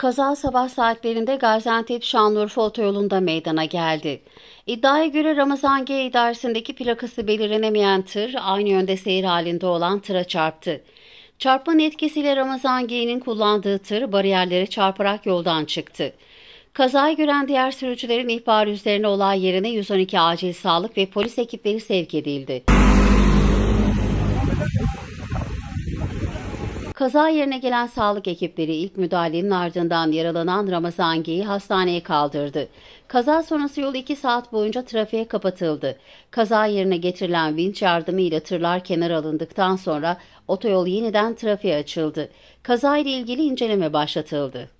Kaza sabah saatlerinde Gaziantep Şanlıurfa otoyolunda meydana geldi. İddiaya göre Ramazan G idaresindeki plakası belirlenemeyen tır aynı yönde seyir halinde olan tıra çarptı. Çarpmanın etkisiyle Ramazan G'nin kullandığı tır bariyerlere çarparak yoldan çıktı. Kazayı gören diğer sürücülerin ihbarı üzerine olay yerine 112 acil sağlık ve polis ekipleri sevk edildi. Kaza yerine gelen sağlık ekipleri ilk müdahalenin ardından yaralanan Ramazan G'yi hastaneye kaldırdı. Kaza sonrası yol 2 saat boyunca trafiğe kapatıldı. Kaza yerine getirilen vinç yardımıyla tırlar kenara alındıktan sonra otoyol yeniden trafiğe açıldı. Kaza ile ilgili inceleme başlatıldı.